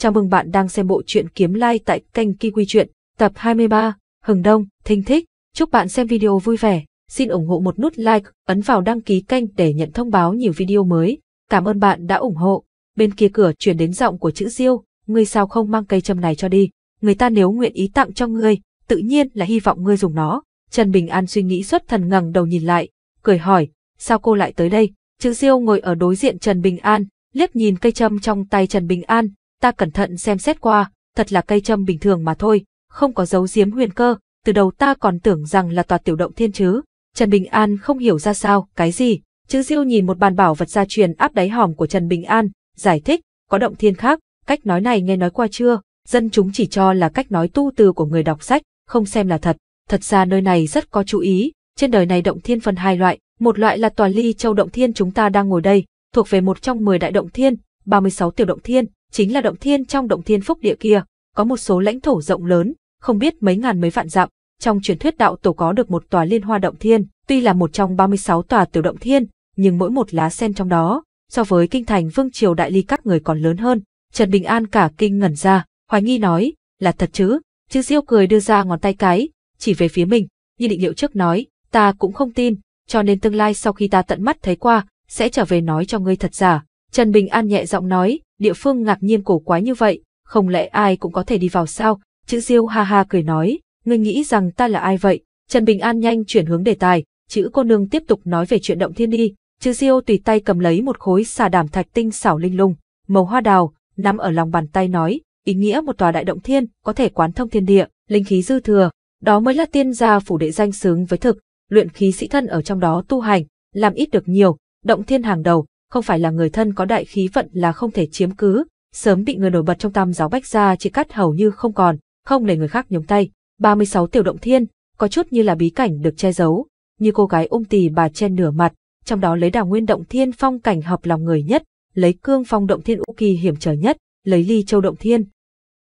Chào mừng bạn đang xem bộ truyện Kiếm Lai tại kênh Kiwi Truyện, tập 23, Hừng Đông, Thinh Thích. Chúc bạn xem video vui vẻ. Xin ủng hộ một nút like, ấn vào đăng ký kênh để nhận thông báo nhiều video mới. Cảm ơn bạn đã ủng hộ. Bên kia cửa truyền đến giọng của chữ Diêu, ngươi sao không mang cây châm này cho đi? Người ta nếu nguyện ý tặng cho ngươi, tự nhiên là hy vọng ngươi dùng nó. Trần Bình An suy nghĩ xuất thần ngẩng đầu nhìn lại, cười hỏi, sao cô lại tới đây? Chữ Diêu ngồi ở đối diện Trần Bình An, liếc nhìn cây châm trong tay Trần Bình An, ta cẩn thận xem xét qua, thật là cây châm bình thường mà thôi, không có dấu giếm huyền cơ, từ đầu ta còn tưởng rằng là tòa tiểu động thiên chứ. Trần Bình An không hiểu ra sao, cái gì, chứ Diêu nhìn một bàn bảo vật gia truyền áp đáy hòm của Trần Bình An, giải thích, có động thiên khác, cách nói này nghe nói qua chưa, dân chúng chỉ cho là cách nói tu từ của người đọc sách, không xem là thật. Thật ra nơi này rất có chú ý, trên đời này động thiên phân hai loại, một loại là tòa ly châu động thiên chúng ta đang ngồi đây, thuộc về một trong 10 đại động thiên, 36 tiểu động thiên, chính là động thiên trong động thiên phúc địa kia, có một số lãnh thổ rộng lớn, không biết mấy ngàn mấy vạn dặm, trong truyền thuyết đạo tổ có được một tòa liên hoa động thiên, tuy là một trong 36 tòa tiểu động thiên, nhưng mỗi một lá sen trong đó, so với kinh thành vương triều đại ly các người còn lớn hơn. Trần Bình An cả kinh ngẩn ra, hoài nghi nói, là thật chứ, chứ diêu cười đưa ra ngón tay cái, chỉ về phía mình, như định liệu trước nói, ta cũng không tin, cho nên tương lai sau khi ta tận mắt thấy qua, sẽ trở về nói cho ngươi thật giả. Trần Bình An nhẹ giọng nói, địa phương ngạc nhiên cổ quái như vậy, không lẽ ai cũng có thể đi vào sao? Chữ Diêu ha ha cười nói, ngươi nghĩ rằng ta là ai vậy? Trần Bình An nhanh chuyển hướng đề tài, chữ cô nương tiếp tục nói về chuyện động thiên đi. Chữ Diêu tùy tay cầm lấy một khối xà đàm thạch tinh xảo linh lung, màu hoa đào, nắm ở lòng bàn tay nói, ý nghĩa một tòa đại động thiên có thể quán thông thiên địa, linh khí dư thừa, đó mới là tiên gia phủ đệ danh xứng với thực, luyện khí sĩ thân ở trong đó tu hành, làm ít được nhiều, động thiên hàng đầu, không phải là người thân có đại khí vận là không thể chiếm cứ, sớm bị người nổi bật trong tam giáo bách gia chỉ cắt hầu như không còn, không để người khác nhúng tay. 36 tiểu động thiên, có chút như là bí cảnh được che giấu, như cô gái ung um tì bà chen nửa mặt, trong đó lấy đào nguyên động thiên phong cảnh hợp lòng người nhất, lấy cương phong động thiên u kỳ hiểm trở nhất, lấy ly châu động thiên.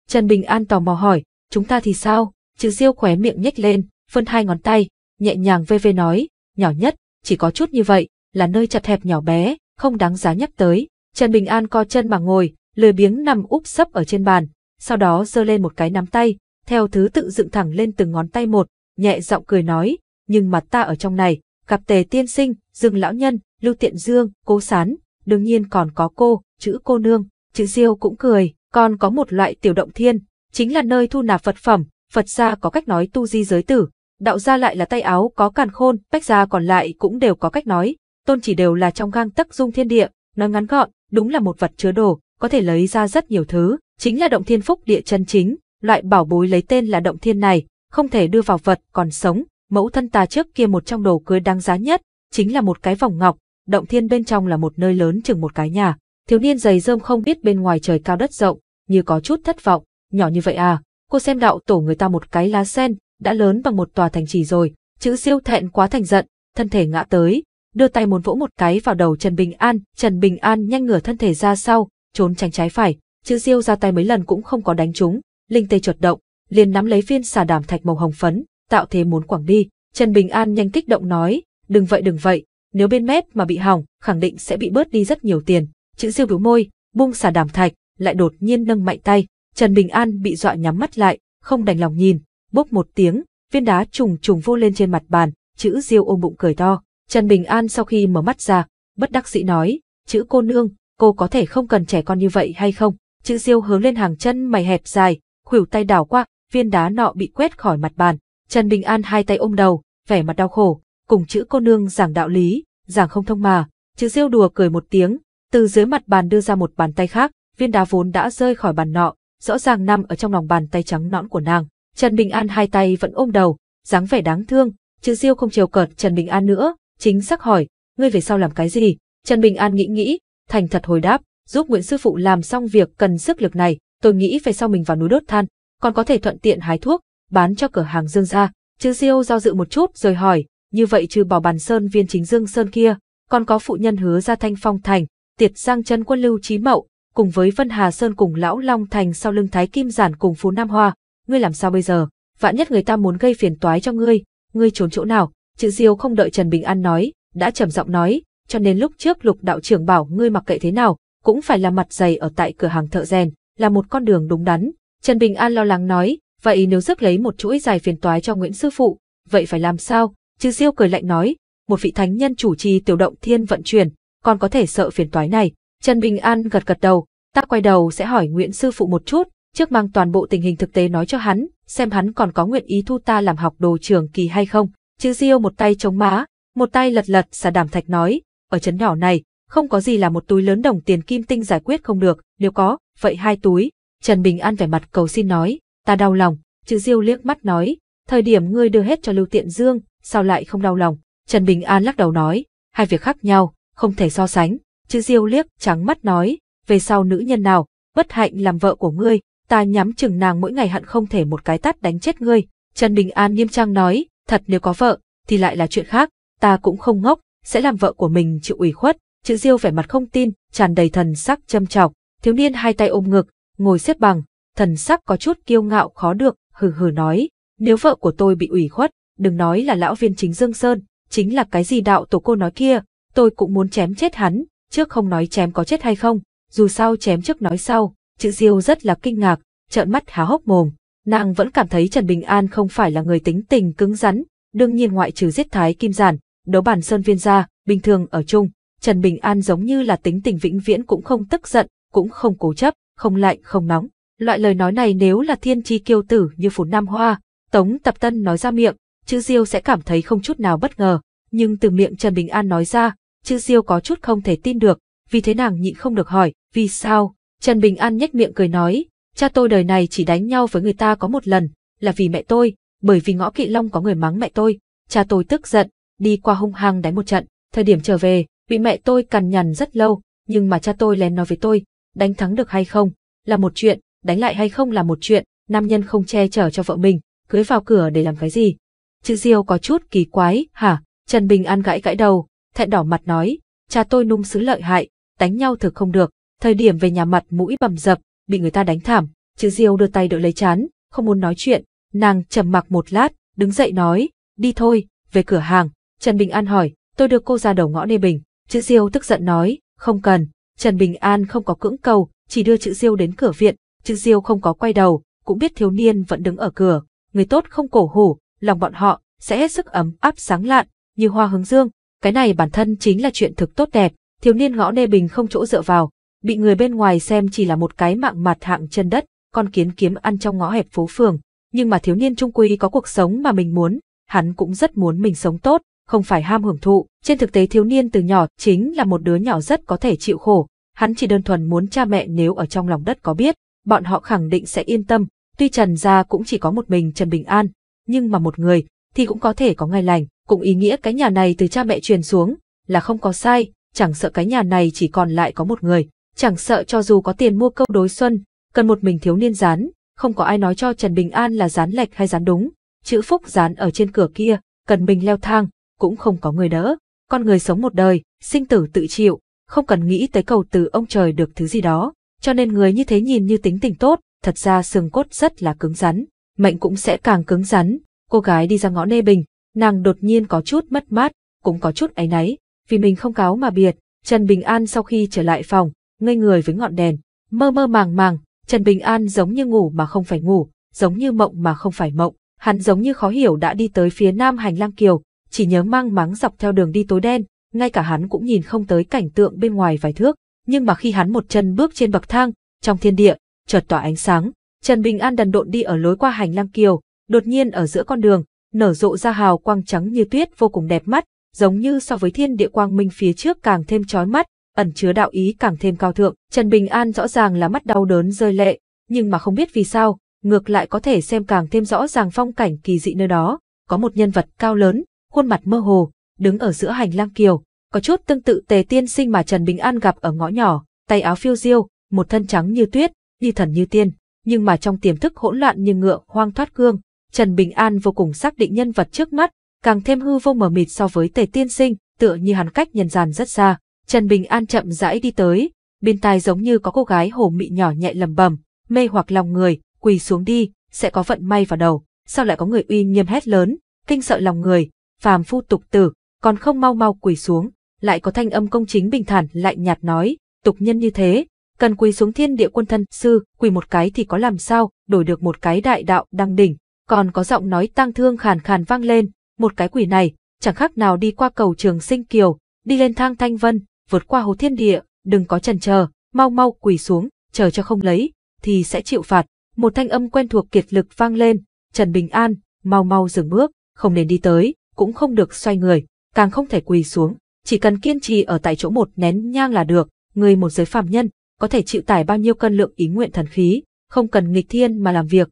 Trần Bình An tò mò hỏi, chúng ta thì sao? Trừ diêu khóe miệng nhếch lên, phân hai ngón tay, nhẹ nhàng vê vê nói, nhỏ nhất, chỉ có chút như vậy, là nơi chật hẹp nhỏ bé, không đáng giá nhắc tới. Trần Bình An co chân mà ngồi, lười biếng nằm úp sấp ở trên bàn, sau đó giơ lên một cái nắm tay, theo thứ tự dựng thẳng lên từng ngón tay một, nhẹ giọng cười nói, nhưng mà ta ở trong này, gặp tề tiên sinh, dương lão nhân, lưu tiện dương, cố sán, đương nhiên còn có cô, chữ cô nương, chữ diêu cũng cười, còn có một loại tiểu động thiên, chính là nơi thu nạp phật phẩm, Phật gia có cách nói tu di giới tử, đạo gia lại là tay áo có càn khôn, bách gia còn lại cũng đều có cách nói, tôn chỉ đều là trong gang tấc dung thiên địa, nói ngắn gọn, đúng là một vật chứa đồ, có thể lấy ra rất nhiều thứ, chính là động thiên phúc địa chân chính, loại bảo bối lấy tên là động thiên này, không thể đưa vào vật còn sống, mẫu thân ta trước kia một trong đồ cưới đáng giá nhất, chính là một cái vòng ngọc, động thiên bên trong là một nơi lớn chừng một cái nhà, thiếu niên giày rơm không biết bên ngoài trời cao đất rộng, như có chút thất vọng, nhỏ như vậy à, cô xem đạo tổ người ta một cái lá sen, đã lớn bằng một tòa thành trì rồi, chữ siêu thẹn quá thành giận, thân thể ngã tới, đưa tay muốn vỗ một cái vào đầu Trần Bình An, Trần Bình An nhanh ngửa thân thể ra sau, trốn tránh trái phải, chữ Diêu ra tay mấy lần cũng không có đánh trúng, linh tê chuột động, liền nắm lấy viên xà đàm thạch màu hồng phấn, tạo thế muốn quảng đi, Trần Bình An nhanh kích động nói, đừng vậy đừng vậy, nếu bên mép mà bị hỏng, khẳng định sẽ bị bớt đi rất nhiều tiền. Chữ Diêu bĩu môi, buông xà đàm thạch, lại đột nhiên nâng mạnh tay, Trần Bình An bị dọa nhắm mắt lại, không đành lòng nhìn, bốc một tiếng, viên đá trùng trùng vô lên trên mặt bàn, chữ Diêu ôm bụng cười to. Trần Bình An sau khi mở mắt ra, bất đắc dĩ nói, chữ cô nương, cô có thể không cần trẻ con như vậy hay không? Chữ diêu hướng lên hàng chân mày hẹp dài, khuỷu tay đảo qua, viên đá nọ bị quét khỏi mặt bàn. Trần Bình An hai tay ôm đầu, vẻ mặt đau khổ, cùng chữ cô nương giảng đạo lý, giảng không thông mà. Chữ diêu đùa cười một tiếng, từ dưới mặt bàn đưa ra một bàn tay khác, viên đá vốn đã rơi khỏi bàn nọ, rõ ràng nằm ở trong lòng bàn tay trắng nõn của nàng. Trần Bình An hai tay vẫn ôm đầu, dáng vẻ đáng thương, chữ diêu không chiều cợt Trần Bình An nữa, chính xác hỏi, ngươi về sau làm cái gì? Trần Bình An nghĩ nghĩ, thành thật hồi đáp, giúp Nguyễn Sư Phụ làm xong việc cần sức lực này, tôi nghĩ về sau mình vào núi đốt than, còn có thể thuận tiện hái thuốc, bán cho cửa hàng Dương gia. Chứ Diêu do dự một chút rồi hỏi, như vậy trừ bỏ bàn sơn viên chính Dương Sơn kia, còn có phụ nhân hứa ra thanh phong thành, tiệt giang chân quân lưu trí mậu, cùng với Vân Hà Sơn cùng Lão Long Thành sau lưng Thái Kim Giản cùng Phú Nam Hoa, ngươi làm sao bây giờ? Vạn nhất người ta muốn gây phiền toái cho ngươi, ngươi trốn chỗ nào? Chữ Diêu không đợi Trần Bình An nói, đã trầm giọng nói, cho nên lúc trước lục đạo trưởng bảo ngươi mặc kệ thế nào, cũng phải là mặt dày ở tại cửa hàng thợ rèn, là một con đường đúng đắn. Trần Bình An lo lắng nói, vậy nếu rước lấy một chuỗi dài phiền toái cho Nguyễn Sư Phụ, vậy phải làm sao? Chữ Diêu cười lạnh nói, một vị thánh nhân chủ trì tiểu động thiên vận chuyển, còn có thể sợ phiền toái này. Trần Bình An gật gật đầu, ta quay đầu sẽ hỏi Nguyễn Sư Phụ một chút, trước mang toàn bộ tình hình thực tế nói cho hắn, xem hắn còn có nguyện ý thu ta làm học đồ trường kỳ hay không. Chứ Diêu một tay chống má, một tay lật lật xà đàm thạch nói, ở chấn nhỏ này, không có gì là một túi lớn đồng tiền kim tinh giải quyết không được, nếu có, vậy hai túi. Trần Bình An vẻ mặt cầu xin nói, ta đau lòng, chứ Diêu liếc mắt nói, thời điểm ngươi đưa hết cho Lưu Tiện Dương, sao lại không đau lòng? Trần Bình An lắc đầu nói, hai việc khác nhau, không thể so sánh. Chứ Diêu liếc trắng mắt nói, về sau nữ nhân nào, bất hạnh làm vợ của ngươi, ta nhắm chừng nàng mỗi ngày hận không thể một cái tát đánh chết ngươi. Trần Bình An nghiêm trang nói, thật nếu có vợ, thì lại là chuyện khác, ta cũng không ngốc, sẽ làm vợ của mình chịu ủy khuất, chữ diêu vẻ mặt không tin, tràn đầy thần sắc châm chọc thiếu niên hai tay ôm ngực, ngồi xếp bằng, thần sắc có chút kiêu ngạo khó được, hừ hừ nói, nếu vợ của tôi bị ủy khuất, đừng nói là lão viên chính Dương Sơn, chính là cái gì đạo tổ cô nói kia, tôi cũng muốn chém chết hắn, trước không nói chém có chết hay không, dù sao chém trước nói sau, chữ diêu rất là kinh ngạc, trợn mắt há hốc mồm, nàng vẫn cảm thấy Trần Bình An không phải là người tính tình cứng rắn, đương nhiên ngoại trừ giết thái kim giản, đấu bàn sơn viên ra, bình thường ở chung, Trần Bình An giống như là tính tình vĩnh viễn cũng không tức giận, cũng không cố chấp, không lạnh không nóng. Loại lời nói này nếu là thiên chi kiêu tử như Phú Nam Hoa, Tống Tập Tân nói ra miệng, chữ Diêu sẽ cảm thấy không chút nào bất ngờ, nhưng từ miệng Trần Bình An nói ra, chữ Diêu có chút không thể tin được, vì thế nàng nhịn không được hỏi, vì sao? Trần Bình An nhếch miệng cười nói, Cha tôi đời này chỉ đánh nhau với người ta có một lần, là vì mẹ tôi, bởi vì ngõ kỵ long có người mắng mẹ tôi. Cha tôi tức giận, đi qua hung hăng đánh một trận. Thời điểm trở về, bị mẹ tôi cằn nhằn rất lâu, nhưng mà cha tôi lén nói với tôi, đánh thắng được hay không, là một chuyện, đánh lại hay không là một chuyện, nam nhân không che chở cho vợ mình, cưới vào cửa để làm cái gì. Chữ Diêu có chút kỳ quái, hả? Trần Bình An gãi gãi đầu, thẹn đỏ mặt nói, cha tôi nung xứ lợi hại, đánh nhau thực không được, thời điểm về nhà mặt mũi bầm dập, bị người ta đánh thảm, chứ Diêu đưa tay đỡ lấy chán, không muốn nói chuyện, nàng trầm mặc một lát, đứng dậy nói, đi thôi, về cửa hàng, Trần Bình An hỏi, tôi đưa cô ra đầu ngõ Nê Bình, chữ Diêu tức giận nói, không cần, Trần Bình An không có cưỡng cầu, chỉ đưa chữ Diêu đến cửa viện, chữ Diêu không có quay đầu, cũng biết thiếu niên vẫn đứng ở cửa, người tốt không cổ hủ, lòng bọn họ sẽ hết sức ấm áp sáng lạn, như hoa hướng dương, cái này bản thân chính là chuyện thực tốt đẹp, thiếu niên ngõ Nê Bình không chỗ dựa vào, bị người bên ngoài xem chỉ là một cái mạng mặt hạng chân đất, con kiến kiếm ăn trong ngõ hẹp phố phường. Nhưng mà thiếu niên trung quy có cuộc sống mà mình muốn, hắn cũng rất muốn mình sống tốt, không phải ham hưởng thụ. Trên thực tế thiếu niên từ nhỏ chính là một đứa nhỏ rất có thể chịu khổ, hắn chỉ đơn thuần muốn cha mẹ nếu ở trong lòng đất có biết, bọn họ khẳng định sẽ yên tâm, tuy Trần gia cũng chỉ có một mình Trần Bình An, nhưng mà một người thì cũng có thể có ngày lành, cũng ý nghĩa cái nhà này từ cha mẹ truyền xuống là không có sai, chẳng sợ cái nhà này chỉ còn lại có một người, chẳng sợ cho dù có tiền mua câu đối xuân, cần một mình thiếu niên dán, không có ai nói cho Trần Bình An là dán lệch hay dán đúng, chữ phúc dán ở trên cửa kia, cần mình leo thang, cũng không có người đỡ. Con người sống một đời, sinh tử tự chịu, không cần nghĩ tới cầu từ ông trời được thứ gì đó, cho nên người như thế nhìn như tính tình tốt, thật ra xương cốt rất là cứng rắn, mệnh cũng sẽ càng cứng rắn. Cô gái đi ra ngõ Nê Bình, nàng đột nhiên có chút mất mát, cũng có chút áy náy, vì mình không cáo mà biệt. Trần Bình An sau khi trở lại phòng, ngây người với ngọn đèn, mơ mơ màng màng, Trần Bình An giống như ngủ mà không phải ngủ, giống như mộng mà không phải mộng, hắn giống như khó hiểu đã đi tới phía nam hành lang kiều, chỉ nhớ mang máng dọc theo đường đi tối đen, ngay cả hắn cũng nhìn không tới cảnh tượng bên ngoài vài thước, nhưng mà khi hắn một chân bước trên bậc thang, trong thiên địa, chợt tỏa ánh sáng, Trần Bình An đần độn đi ở lối qua hành lang kiều, đột nhiên ở giữa con đường, nở rộ ra hào quang trắng như tuyết vô cùng đẹp mắt, giống như so với thiên địa quang minh phía trước càng thêm chói mắt, ẩn chứa đạo ý càng thêm cao thượng. Trần Bình An rõ ràng là mắt đau đớn rơi lệ, nhưng mà không biết vì sao, ngược lại có thể xem càng thêm rõ ràng phong cảnh kỳ dị nơi đó. Có một nhân vật cao lớn, khuôn mặt mơ hồ, đứng ở giữa hành lang kiều, có chút tương tự tề tiên sinh mà Trần Bình An gặp ở ngõ nhỏ, tay áo phiêu diêu, một thân trắng như tuyết, như thần như tiên, nhưng mà trong tiềm thức hỗn loạn như ngựa hoang thoát cương, Trần Bình An vô cùng xác định nhân vật trước mắt, càng thêm hư vô mờ mịt so với tề tiên sinh, tựa như hắn cách nhân gian rất xa. Trần Bình An chậm rãi đi tới, bên tai giống như có cô gái hồ mị nhỏ nhẹ lầm bầm, mê hoặc lòng người, quỳ xuống đi, sẽ có vận may vào đầu. Sao lại có người uy nghiêm hét lớn, kinh sợ lòng người, phàm phu tục tử, còn không mau mau quỳ xuống. Lại có thanh âm công chính bình thản lạnh nhạt nói, tục nhân như thế, cần quỳ xuống thiên địa quân thân sư, quỳ một cái thì có làm sao, đổi được một cái đại đạo đăng đỉnh. Còn có giọng nói tang thương khàn khàn vang lên, một cái quỳ này, chẳng khác nào đi qua cầu trường sinh kiều, đi lên thang thanh vân, vượt qua hồ thiên địa, đừng có chần chờ, mau mau quỳ xuống, chờ cho không lấy, thì sẽ chịu phạt. Một thanh âm quen thuộc kiệt lực vang lên, Trần Bình An, mau mau dừng bước, không nên đi tới, cũng không được xoay người, càng không thể quỳ xuống, chỉ cần kiên trì ở tại chỗ một nén nhang là được, người một giới phàm nhân, có thể chịu tải bao nhiêu cân lượng ý nguyện thần khí, không cần nghịch thiên mà làm việc.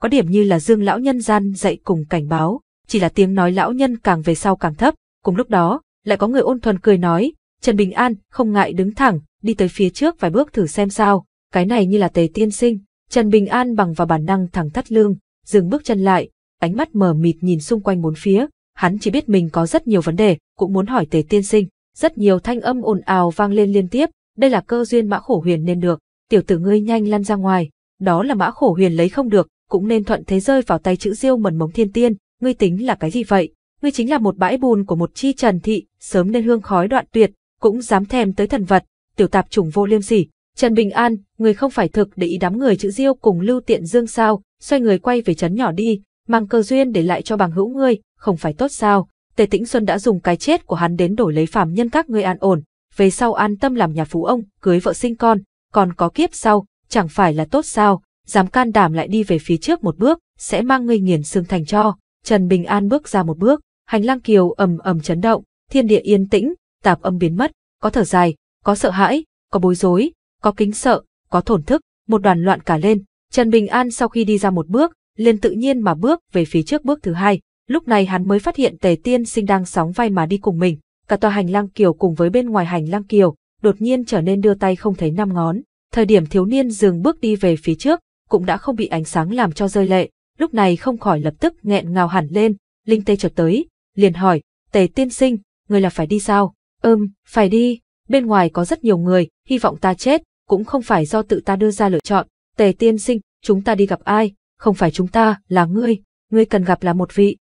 Có điểm như là Dương lão nhân gian dạy cùng cảnh báo, chỉ là tiếng nói lão nhân càng về sau càng thấp, cùng lúc đó, lại có người ôn thuần cười nói, Trần Bình An không ngại đứng thẳng, đi tới phía trước vài bước thử xem sao, cái này như là tề tiên sinh. Trần Bình An bằng vào bản năng thẳng thắt lưng, dừng bước chân lại, ánh mắt mờ mịt nhìn xung quanh bốn phía, hắn chỉ biết mình có rất nhiều vấn đề, cũng muốn hỏi tề tiên sinh. Rất nhiều thanh âm ồn ào vang lên liên tiếp, đây là cơ duyên mã khổ huyền nên được, tiểu tử ngươi nhanh lăn ra ngoài, đó là mã khổ huyền lấy không được, cũng nên thuận thế rơi vào tay chữ diêu mẩn mống thiên tiên, ngươi tính là cái gì vậy? Ngươi chính là một bãi bùn của một chi trần thị, sớm nên hương khói đoạn tuyệt, cũng dám thèm tới thần vật, tiểu tạp chủng vô liêm sỉ. Trần Bình An, người không phải thực để ý đám người chữ diêu cùng Lưu Tiện Dương sao, xoay người quay về trấn nhỏ đi, mang cơ duyên để lại cho bằng hữu ngươi, không phải tốt sao. Tề Tĩnh Xuân đã dùng cái chết của hắn đến đổi lấy phàm nhân các ngươi an ổn, về sau an tâm làm nhà phú ông, cưới vợ sinh con, còn có kiếp sau, chẳng phải là tốt sao, dám can đảm lại đi về phía trước một bước, sẽ mang ngươi nghiền xương thành cho. Trần Bình An bước ra một bước, hành lang kiều ầm ầm chấn động, thiên địa yên tĩnh, tạp âm biến mất, có thở dài, có sợ hãi, có bối rối, có kính sợ, có thổn thức, một đoàn loạn cả lên. Trần Bình An sau khi đi ra một bước, liền tự nhiên mà bước về phía trước bước thứ hai, lúc này hắn mới phát hiện Tề Tiên Sinh đang sóng vai mà đi cùng mình, cả tòa hành lang kiều cùng với bên ngoài hành lang kiều, đột nhiên trở nên đưa tay không thấy năm ngón. Thời điểm thiếu niên dừng bước đi về phía trước, cũng đã không bị ánh sáng làm cho rơi lệ, lúc này không khỏi lập tức nghẹn ngào hẳn lên, linh tê chợt tới, liền hỏi, Tề Tiên Sinh, người là phải đi sao? Ừm, phải đi, bên ngoài có rất nhiều người, hy vọng ta chết, cũng không phải do tự ta đưa ra lựa chọn. Tề tiên sinh, chúng ta đi gặp ai, không phải chúng ta, là ngươi, ngươi cần gặp là một vị.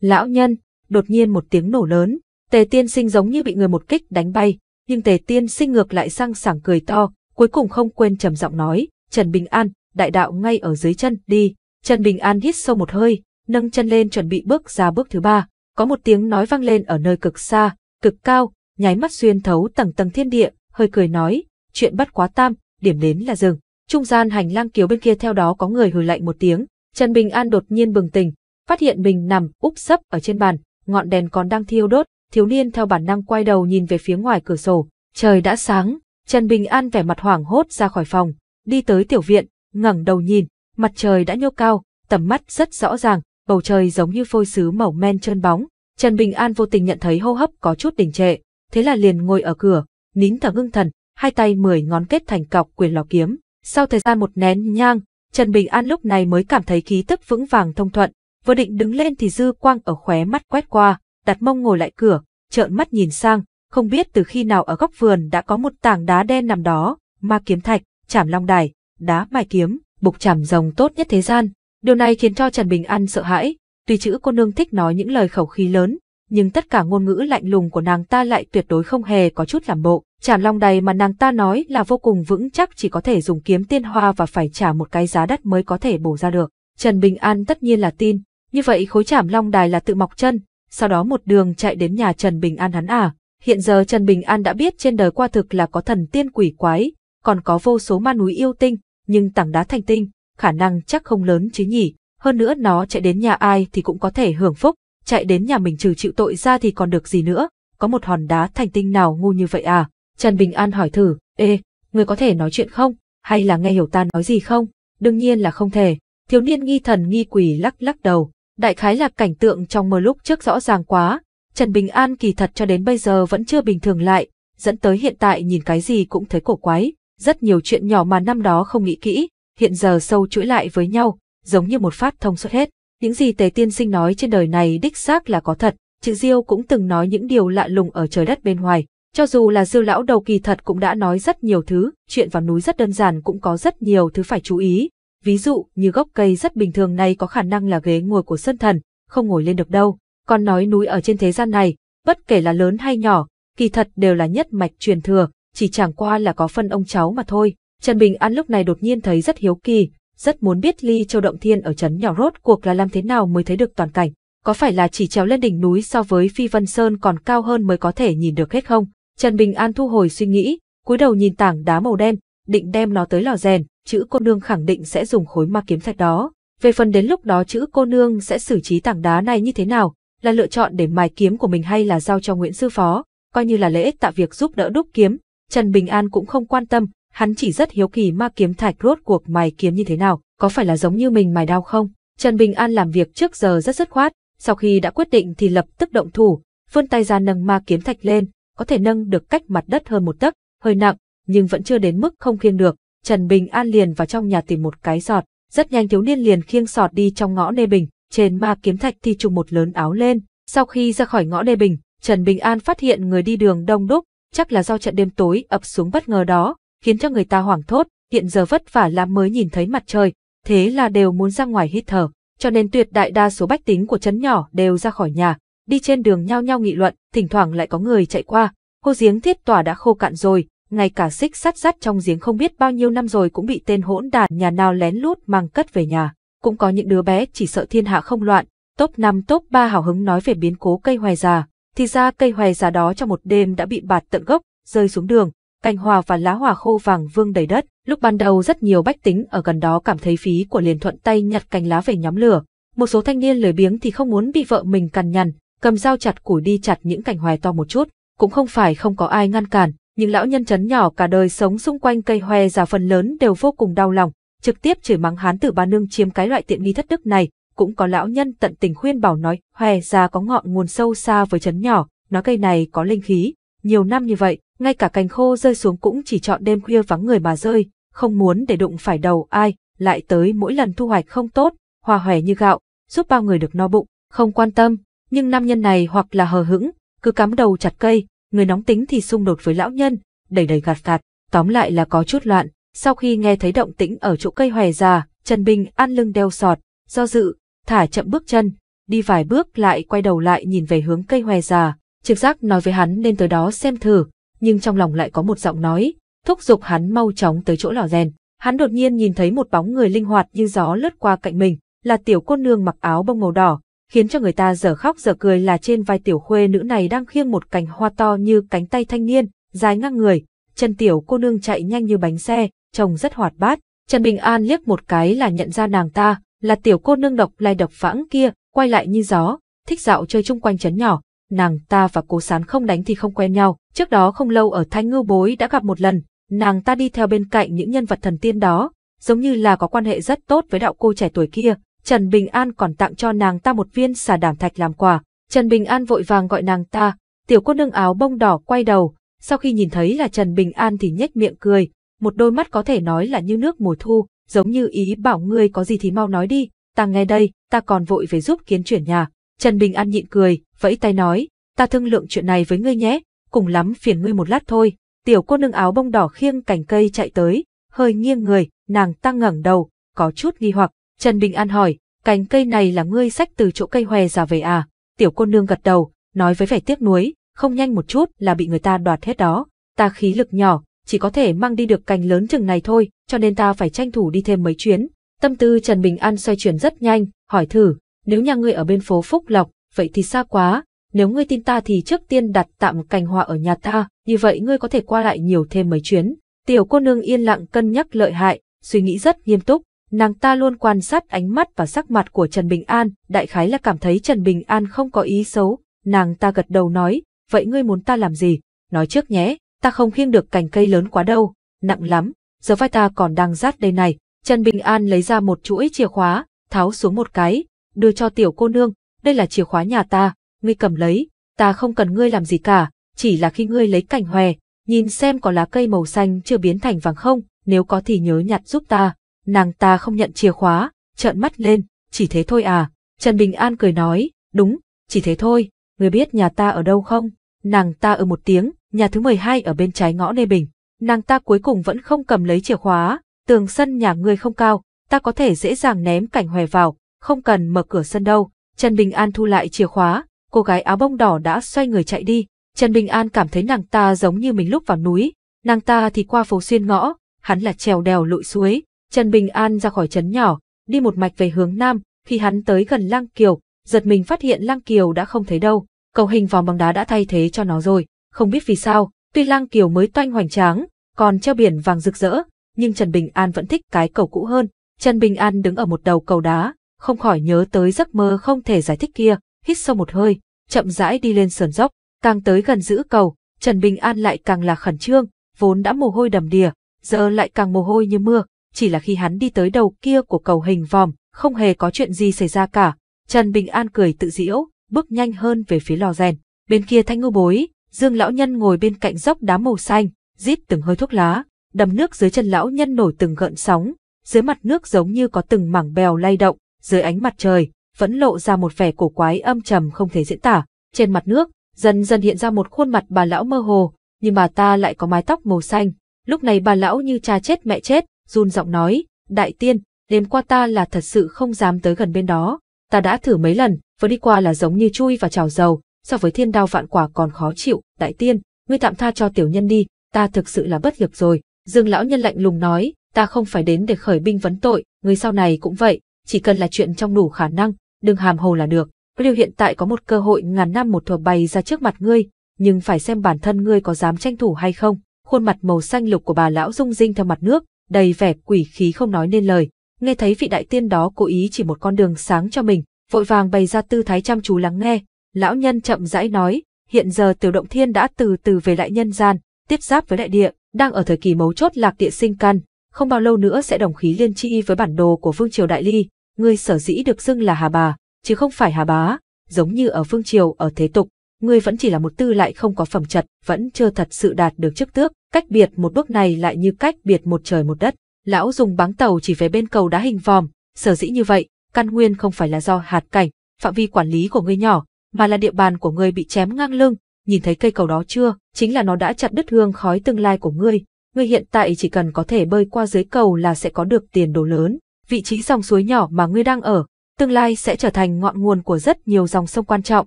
Lão nhân, đột nhiên một tiếng nổ lớn, tề tiên sinh giống như bị người một kích đánh bay, nhưng tề tiên sinh ngược lại sang sảng cười to, cuối cùng không quên trầm giọng nói, Trần Bình An, đại đạo ngay ở dưới chân, đi. Trần Bình An hít sâu một hơi, nâng chân lên chuẩn bị bước ra bước thứ ba, có một tiếng nói vang lên ở nơi cực xa, cực cao, nháy mắt xuyên thấu tầng tầng thiên địa, hơi cười nói, chuyện bắt quá tam, điểm đến là dừng. Trung gian hành lang kiếu bên kia theo đó có người hừ lạnh một tiếng, Trần Bình An đột nhiên bừng tỉnh, phát hiện mình nằm úp sấp ở trên bàn, ngọn đèn còn đang thiêu đốt, thiếu niên theo bản năng quay đầu nhìn về phía ngoài cửa sổ, trời đã sáng, Trần Bình An vẻ mặt hoảng hốt ra khỏi phòng, đi tới tiểu viện, ngẩng đầu nhìn, mặt trời đã nhô cao, tầm mắt rất rõ ràng, bầu trời giống như phôi sứ màu men trơn bóng, Trần Bình An vô tình nhận thấy hô hấp có chút đình trệ, thế là liền ngồi ở cửa, nín thở ngưng thần, hai tay mười ngón kết thành cọc quyền lò kiếm. Sau thời gian một nén nhang, Trần Bình An lúc này mới cảm thấy khí tức vững vàng thông thuận, vừa định đứng lên thì dư quang ở khóe mắt quét qua, đặt mông ngồi lại cửa, trợn mắt nhìn sang, không biết từ khi nào ở góc vườn đã có một tảng đá đen nằm đó, ma kiếm thạch, chảm long đài, đá mài kiếm, bục chảm rồng tốt nhất thế gian. Điều này khiến cho Trần Bình An sợ hãi, tuy chữ cô nương thích nói những lời khẩu khí lớn, nhưng tất cả ngôn ngữ lạnh lùng của nàng ta lại tuyệt đối không hề có chút làm bộ. Trảm long đầy mà nàng ta nói là vô cùng vững chắc chỉ có thể dùng kiếm tiên hoa và phải trả một cái giá đắt mới có thể bổ ra được. Trần Bình An tất nhiên là tin, như vậy khối trảm long đài là tự mọc chân, sau đó một đường chạy đến nhà Trần Bình An hắn à. Hiện giờ Trần Bình An đã biết trên đời qua thực là có thần tiên quỷ quái, còn có vô số ma núi yêu tinh, nhưng tảng đá thành tinh, khả năng chắc không lớn chứ nhỉ. Hơn nữa nó chạy đến nhà ai thì cũng có thể hưởng phúc, chạy đến nhà mình trừ chịu tội ra thì còn được gì nữa, có một hòn đá thành tinh nào ngu như vậy à? Trần Bình An hỏi thử, ê, người có thể nói chuyện không? Hay là nghe hiểu ta nói gì không? Đương nhiên là không thể. Thiếu niên nghi thần nghi quỷ lắc lắc đầu. Đại khái là cảnh tượng trong mơ lúc trước rõ ràng quá. Trần Bình An kỳ thật cho đến bây giờ vẫn chưa bình thường lại, dẫn tới hiện tại nhìn cái gì cũng thấy cổ quái. Rất nhiều chuyện nhỏ mà năm đó không nghĩ kỹ, hiện giờ sâu chuỗi lại với nhau, giống như một phát thông suốt hết. Những gì Tề Tiên Sinh nói trên đời này đích xác là có thật, chữ Diêu cũng từng nói những điều lạ lùng ở trời đất bên ngoài. Cho dù là Diêu lão đầu kỳ thật cũng đã nói rất nhiều thứ, chuyện vào núi rất đơn giản cũng có rất nhiều thứ phải chú ý. Ví dụ như gốc cây rất bình thường này có khả năng là ghế ngồi của sân thần, không ngồi lên được đâu. Còn nói núi ở trên thế gian này, bất kể là lớn hay nhỏ, kỳ thật đều là nhất mạch truyền thừa, chỉ chẳng qua là có phân ông cháu mà thôi. Trần Bình An lúc này đột nhiên thấy rất hiếu kỳ, rất muốn biết Ly Châu Động Thiên ở trấn nhỏ rốt cuộc là làm thế nào mới thấy được toàn cảnh, có phải là chỉ trèo lên đỉnh núi so với Phi Vân Sơn còn cao hơn mới có thể nhìn được hết không? Trần Bình An thu hồi suy nghĩ, cúi đầu nhìn tảng đá màu đen, định đem nó tới lò rèn, chữ cô nương khẳng định sẽ dùng khối ma kiếm thạch đó. Về phần đến lúc đó chữ cô nương sẽ xử trí tảng đá này như thế nào, là lựa chọn để mài kiếm của mình hay là giao cho Nguyễn Sư Phó, coi như là lễ tạ việc giúp đỡ đúc kiếm, Trần Bình An cũng không quan tâm, hắn chỉ rất hiếu kỳ ma kiếm thạch rốt cuộc mài kiếm như thế nào, có phải là giống như mình mài đao không? Trần Bình An làm việc trước giờ rất dứt khoát, sau khi đã quyết định thì lập tức động thủ, vươn tay ra nâng ma kiếm thạch lên, có thể nâng được cách mặt đất hơn một tấc, hơi nặng, nhưng vẫn chưa đến mức không khiêng được. Trần Bình An liền vào trong nhà tìm một cái giọt rất nhanh thiếu niên liền khiêng sọt đi trong ngõ nê bình, trên ma kiếm thạch thì trùng một lớn áo lên. Sau khi ra khỏi ngõ nê bình, Trần Bình An phát hiện người đi đường đông đúc, chắc là do trận đêm tối ập xuống bất ngờ đó, khiến cho người ta hoảng thốt, hiện giờ vất vả lắm mới nhìn thấy mặt trời, thế là đều muốn ra ngoài hít thở, cho nên tuyệt đại đa số bách tính của chấn nhỏ đều ra khỏi nhà, đi trên đường nhao nhao nghị luận, thỉnh thoảng lại có người chạy qua, cô giếng thiết tỏa đã khô cạn rồi, ngay cả xích sắt sắt trong giếng không biết bao nhiêu năm rồi cũng bị tên hỗn đản nhà nào lén lút mang cất về nhà, cũng có những đứa bé chỉ sợ thiên hạ không loạn, top 5 top 3 hào hứng nói về biến cố cây hoài già, thì ra cây hoài già đó trong một đêm đã bị bạt tận gốc, rơi xuống đường, cành hòa và lá hòa khô vàng vương đầy đất. Lúc ban đầu rất nhiều bách tính ở gần đó cảm thấy phí của liền thuận tay nhặt cành lá về nhóm lửa. Một số thanh niên lười biếng thì không muốn bị vợ mình cằn nhằn, cầm dao chặt củi đi chặt những cành hoài to một chút. Cũng không phải không có ai ngăn cản, những lão nhân chấn nhỏ cả đời sống xung quanh cây hoe già phần lớn đều vô cùng đau lòng, trực tiếp chửi mắng hán tử ba nương chiếm cái loại tiện nghi thất đức này. Cũng có lão nhân tận tình khuyên bảo nói, hoe già có ngọn nguồn sâu xa với chấn nhỏ, nói cây này có linh khí, nhiều năm như vậy, ngay cả cành khô rơi xuống cũng chỉ chọn đêm khuya vắng người mà rơi, không muốn để đụng phải đầu ai, lại tới mỗi lần thu hoạch không tốt, hòa hòe như gạo, giúp bao người được no bụng, không quan tâm, nhưng nam nhân này hoặc là hờ hững, cứ cắm đầu chặt cây, người nóng tính thì xung đột với lão nhân, đầy đầy gạt gạt, tóm lại là có chút loạn. Sau khi nghe thấy động tĩnh ở chỗ cây hòe già, Trần Bình an lưng đeo sọt, do dự, thả chậm bước chân, đi vài bước lại quay đầu lại nhìn về hướng cây hòe già, Trực giác nói với hắn nên tới đó xem thử, nhưng trong lòng lại có một giọng nói, thúc giục hắn mau chóng tới chỗ lò rèn. Hắn đột nhiên nhìn thấy một bóng người linh hoạt như gió lướt qua cạnh mình, là tiểu cô nương mặc áo bông màu đỏ, khiến cho người ta dở khóc dở cười là trên vai tiểu khuê nữ này đang khiêng một cành hoa to như cánh tay thanh niên, dài ngang người, chân tiểu cô nương chạy nhanh như bánh xe, trông rất hoạt bát. Trần Bình An liếc một cái là nhận ra nàng ta, là tiểu cô nương độc lai độc vãng kia, quay lại như gió, thích dạo chơi chung quanh trấn nhỏ, nàng ta và cố sán không đánh thì không quen nhau, trước đó không lâu ở Thanh Ngư Bối đã gặp một lần, nàng ta đi theo bên cạnh những nhân vật thần tiên đó, giống như là có quan hệ rất tốt với đạo cô trẻ tuổi kia. Trần Bình An còn tặng cho nàng ta một viên xà đảm thạch làm quà. Trần Bình An vội vàng gọi nàng ta, tiểu cô nương áo bông đỏ quay đầu, sau khi nhìn thấy là Trần Bình An thì nhếch miệng cười, một đôi mắt có thể nói là như nước mùa thu, giống như ý bảo ngươi có gì thì mau nói đi, ta nghe đây, ta còn vội về giúp kiến chuyển nhà. Trần Bình An nhịn cười, vẫy tay nói, ta thương lượng chuyện này với ngươi nhé, cùng lắm phiền ngươi một lát thôi. Tiểu cô nương áo bông đỏ khiêng cành cây chạy tới, hơi nghiêng người, nàng ta ngẩng đầu, có chút nghi hoặc. Trần Bình An hỏi, cành cây này là ngươi sách từ chỗ cây hòe ra về à? Tiểu cô nương gật đầu, nói với vẻ tiếc nuối, không nhanh một chút là bị người ta đoạt hết đó. Ta khí lực nhỏ, chỉ có thể mang đi được cành lớn chừng này thôi, cho nên ta phải tranh thủ đi thêm mấy chuyến. Tâm tư Trần Bình An xoay chuyển rất nhanh, hỏi thử, nếu nhà ngươi ở bên phố Phúc Lộc, vậy thì xa quá, nếu ngươi tin ta thì trước tiên đặt tạm cành hoa ở nhà ta, như vậy ngươi có thể qua lại nhiều thêm mấy chuyến. Tiểu cô nương yên lặng cân nhắc lợi hại, suy nghĩ rất nghiêm túc, nàng ta luôn quan sát ánh mắt và sắc mặt của Trần Bình An, đại khái là cảm thấy Trần Bình An không có ý xấu, nàng ta gật đầu nói, vậy ngươi muốn ta làm gì, nói trước nhé, ta không khiêng được cành cây lớn quá đâu, nặng lắm, giờ vai ta còn đang rát đây này, Trần Bình An lấy ra một chuỗi chìa khóa, tháo xuống một cái, đưa cho tiểu cô nương, đây là chìa khóa nhà ta, ngươi cầm lấy, ta không cần ngươi làm gì cả, chỉ là khi ngươi lấy cành hòe, nhìn xem có lá cây màu xanh chưa biến thành vàng không, nếu có thì nhớ nhặt giúp ta, nàng ta không nhận chìa khóa, trợn mắt lên, chỉ thế thôi à, Trần Bình An cười nói, đúng, chỉ thế thôi, ngươi biết nhà ta ở đâu không, nàng ta ở ừ một tiếng, nhà thứ 12 ở bên trái ngõ Nê Bình, nàng ta cuối cùng vẫn không cầm lấy chìa khóa, tường sân nhà ngươi không cao, ta có thể dễ dàng ném cảnh hòe vào, không cần mở cửa sân đâu. Trần Bình An thu lại chìa khóa, cô gái áo bông đỏ đã xoay người chạy đi. Trần Bình An cảm thấy nàng ta giống như mình lúc vào núi, nàng ta thì qua phố xuyên ngõ, hắn là trèo đèo lội suối. Trần Bình An ra khỏi trấn nhỏ, đi một mạch về hướng nam, khi hắn tới gần Lang Kiều, giật mình phát hiện Lang Kiều đã không thấy đâu, cầu hình vòng bằng đá đã thay thế cho nó rồi, không biết vì sao, tuy Lang Kiều mới toanh hoành tráng, còn treo biển vàng rực rỡ, nhưng Trần Bình An vẫn thích cái cầu cũ hơn. Trần Bình An đứng ở một đầu cầu đá, không khỏi nhớ tới giấc mơ không thể giải thích kia, hít sâu một hơi, chậm rãi đi lên sườn dốc, càng tới gần giữ cầu, Trần Bình An lại càng là khẩn trương, vốn đã mồ hôi đầm đìa, giờ lại càng mồ hôi như mưa, chỉ là khi hắn đi tới đầu kia của cầu hình vòm, không hề có chuyện gì xảy ra cả. Trần Bình An cười tự diễu, bước nhanh hơn về phía lò rèn. Bên kia thanh ngư bối, Dương lão nhân ngồi bên cạnh dốc đá màu xanh, rít từng hơi thuốc lá, đầm nước dưới chân lão nhân nổi từng gợn sóng, dưới mặt nước giống như có từng mảng bèo lay động, dưới ánh mặt trời, vẫn lộ ra một vẻ cổ quái âm trầm không thể diễn tả. Trên mặt nước, dần dần hiện ra một khuôn mặt bà lão mơ hồ, nhưng mà ta lại có mái tóc màu xanh. Lúc này bà lão như cha chết mẹ chết, run giọng nói, đại tiên, đêm qua ta là thật sự không dám tới gần bên đó. Ta đã thử mấy lần, vừa đi qua là giống như chui và trào dầu, so với thiên đao vạn quả còn khó chịu, đại tiên, ngươi tạm tha cho tiểu nhân đi, ta thực sự là bất nghiệp rồi. Dương lão nhân lạnh lùng nói, ta không phải đến để khởi binh vấn tội, người sau này cũng vậy, chỉ cần là chuyện trong đủ khả năng, đừng hàm hồ là được. Liêu hiện tại có một cơ hội ngàn năm một thuở bày ra trước mặt ngươi, nhưng phải xem bản thân ngươi có dám tranh thủ hay không. Khuôn mặt màu xanh lục của bà lão rung rinh theo mặt nước, đầy vẻ quỷ khí không nói nên lời. Nghe thấy vị đại tiên đó cố ý chỉ một con đường sáng cho mình, vội vàng bày ra tư thái chăm chú lắng nghe. Lão nhân chậm rãi nói, hiện giờ tiểu động thiên đã từ từ về lại nhân gian, tiếp giáp với đại địa, đang ở thời kỳ mấu chốt lạc địa sinh căn, không bao lâu nữa sẽ đồng khí liên chi với bản đồ của vương triều đại ly, ngươi sở dĩ được xưng là Hà Bà, chứ không phải Hà Bá, giống như ở phương triều ở thế tục, ngươi vẫn chỉ là một tư lại không có phẩm chật, vẫn chưa thật sự đạt được chức tước, cách biệt một bước này lại như cách biệt một trời một đất. Lão dùng báng tàu chỉ về bên cầu đá hình vòm, sở dĩ như vậy, căn nguyên không phải là do hạt cảnh, phạm vi quản lý của ngươi nhỏ, mà là địa bàn của ngươi bị chém ngang lưng, nhìn thấy cây cầu đó chưa, chính là nó đã chặt đứt hương khói tương lai của ngươi, ngươi hiện tại chỉ cần có thể bơi qua dưới cầu là sẽ có được tiền đồ lớn, vị trí dòng suối nhỏ mà ngươi đang ở, tương lai sẽ trở thành ngọn nguồn của rất nhiều dòng sông quan trọng,